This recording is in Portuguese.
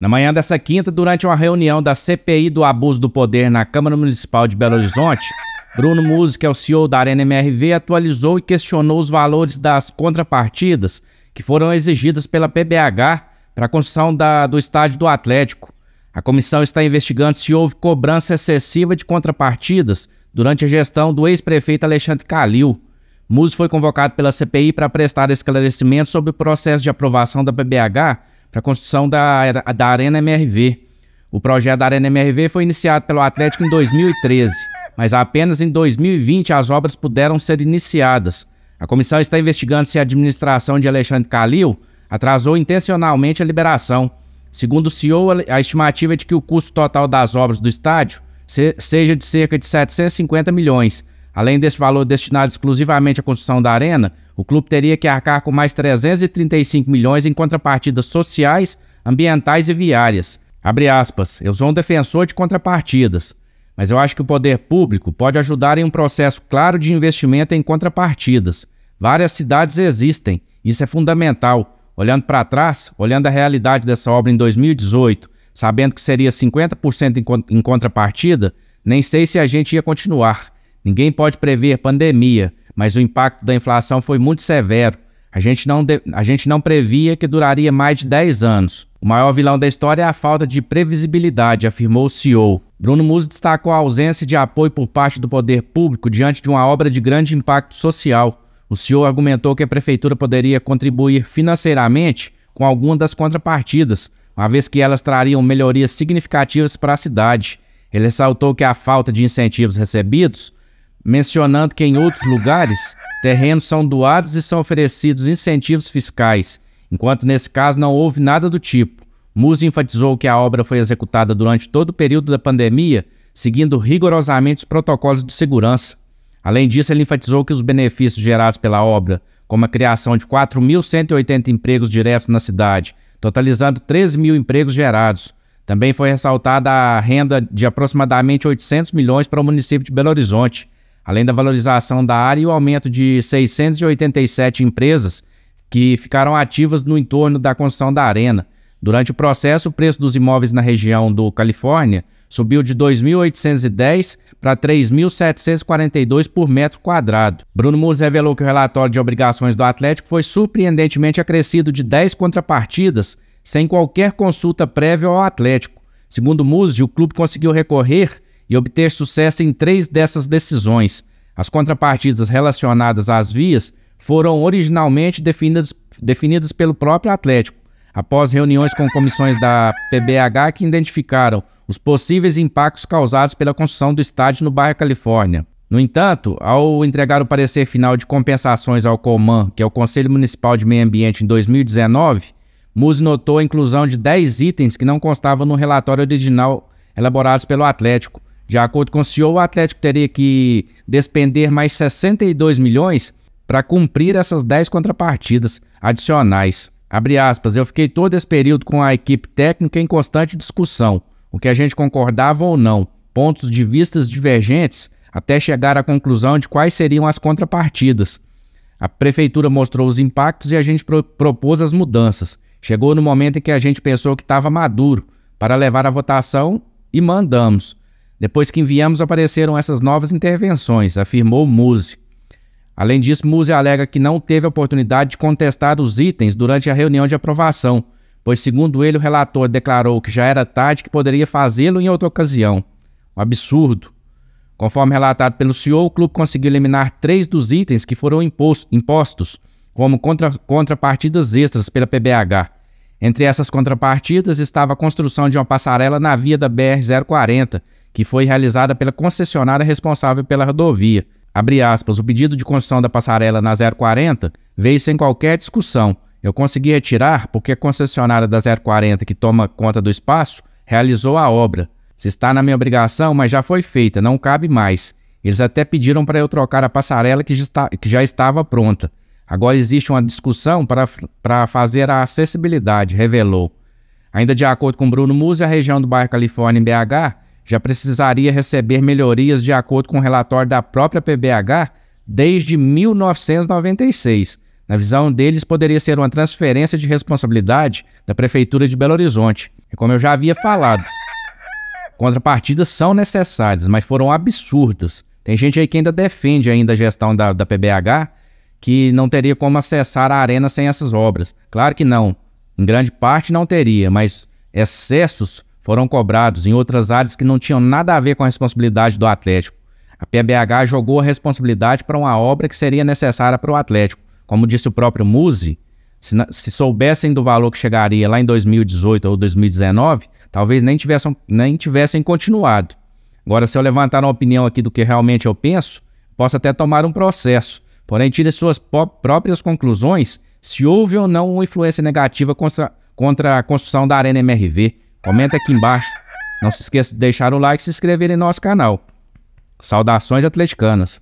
Na manhã dessa quinta, durante uma reunião da CPI do Abuso do Poder na Câmara Municipal de Belo Horizonte, Bruno Musi, que é o CEO da Arena MRV, atualizou e questionou os valores das contrapartidas que foram exigidas pela PBH para a construção da, do estádio do Atlético. A comissão está investigando se houve cobrança excessiva de contrapartidas durante a gestão do ex-prefeito Alexandre Calil. Musi foi convocado pela CPI para prestar esclarecimentos sobre o processo de aprovação da PBH para a construção da, da Arena MRV. O projeto da Arena MRV foi iniciado pelo Atlético em 2013, mas apenas em 2020 as obras puderam ser iniciadas. A comissão está investigando se a administração de Alexandre Calil atrasou intencionalmente a liberação. Segundo o CEO, a estimativa é de que o custo total das obras do estádio seja de cerca de 750 milhões, Além desse valor destinado exclusivamente à construção da arena, o clube teria que arcar com mais 335 milhões em contrapartidas sociais, ambientais e viárias. Abre aspas, eu sou um defensor de contrapartidas, mas eu acho que o poder público pode ajudar em um processo claro de investimento em contrapartidas. Várias cidades existem, isso é fundamental. Olhando para trás, olhando a realidade dessa obra em 2018, sabendo que seria 50% em, em contrapartida, nem sei se a gente ia continuar. Ninguém pode prever pandemia, mas o impacto da inflação foi muito severo. A gente, não de... a gente não previa que duraria mais de 10 anos. O maior vilão da história é a falta de previsibilidade, afirmou o CEO. Bruno Muso destacou a ausência de apoio por parte do poder público diante de uma obra de grande impacto social. O CEO argumentou que a prefeitura poderia contribuir financeiramente com alguma das contrapartidas, uma vez que elas trariam melhorias significativas para a cidade. Ele ressaltou que a falta de incentivos recebidos mencionando que em outros lugares terrenos são doados e são oferecidos incentivos fiscais, enquanto nesse caso não houve nada do tipo. Musa enfatizou que a obra foi executada durante todo o período da pandemia, seguindo rigorosamente os protocolos de segurança. Além disso, ele enfatizou que os benefícios gerados pela obra, como a criação de 4.180 empregos diretos na cidade, totalizando 13 mil empregos gerados. Também foi ressaltada a renda de aproximadamente 800 milhões para o município de Belo Horizonte, além da valorização da área e o aumento de 687 empresas que ficaram ativas no entorno da construção da arena. Durante o processo, o preço dos imóveis na região do Califórnia subiu de 2.810 para 3.742 por metro quadrado. Bruno Musi revelou que o relatório de obrigações do Atlético foi surpreendentemente acrescido de 10 contrapartidas, sem qualquer consulta prévia ao Atlético. Segundo Musi, o clube conseguiu recorrer e obter sucesso em três dessas decisões. As contrapartidas relacionadas às vias foram originalmente definidas, definidas pelo próprio Atlético, após reuniões com comissões da PBH que identificaram os possíveis impactos causados pela construção do estádio no bairro Califórnia. No entanto, ao entregar o parecer final de compensações ao COMAN, que é o Conselho Municipal de Meio Ambiente, em 2019, Muzi notou a inclusão de 10 itens que não constavam no relatório original elaborado pelo Atlético, de acordo com o CEO, o Atlético teria que despender mais 62 milhões para cumprir essas 10 contrapartidas adicionais. Abre aspas, eu fiquei todo esse período com a equipe técnica em constante discussão, o que a gente concordava ou não, pontos de vistas divergentes, até chegar à conclusão de quais seriam as contrapartidas. A prefeitura mostrou os impactos e a gente pro propôs as mudanças. Chegou no momento em que a gente pensou que estava maduro para levar a votação e mandamos. Depois que enviamos, apareceram essas novas intervenções, afirmou Muse. Além disso, Muse alega que não teve a oportunidade de contestar os itens durante a reunião de aprovação, pois, segundo ele, o relator declarou que já era tarde que poderia fazê-lo em outra ocasião. Um absurdo. Conforme relatado pelo CEO, o clube conseguiu eliminar três dos itens que foram impostos como contra, contrapartidas extras pela PBH. Entre essas contrapartidas estava a construção de uma passarela na via da BR-040, que foi realizada pela concessionária responsável pela rodovia. Abre aspas, o pedido de construção da passarela na 040 veio sem qualquer discussão. Eu consegui retirar porque a concessionária da 040, que toma conta do espaço, realizou a obra. Se está na minha obrigação, mas já foi feita, não cabe mais. Eles até pediram para eu trocar a passarela que já, está, que já estava pronta. Agora existe uma discussão para fazer a acessibilidade, revelou. Ainda de acordo com Bruno Musi, a região do bairro Califórnia em BH já precisaria receber melhorias de acordo com o relatório da própria PBH desde 1996. Na visão deles, poderia ser uma transferência de responsabilidade da Prefeitura de Belo Horizonte. E é como eu já havia falado, contrapartidas são necessárias, mas foram absurdas. Tem gente aí que ainda defende ainda a gestão da, da PBH, que não teria como acessar a arena sem essas obras. Claro que não. Em grande parte não teria, mas excessos foram cobrados em outras áreas que não tinham nada a ver com a responsabilidade do Atlético. A PBH jogou a responsabilidade para uma obra que seria necessária para o Atlético. Como disse o próprio Muse. se, se, soubessem do valor que chegaria lá em 2018 ou 2019, talvez nem tivessem, nem tivessem continuado. Agora, se eu levantar uma opinião aqui do que realmente eu penso, posso até tomar um processo. Porém, tire suas próprias conclusões se houve ou não uma influência negativa contra, contra a construção da Arena MRV Comenta aqui embaixo. Não se esqueça de deixar o like e se inscrever em nosso canal. Saudações atleticanas.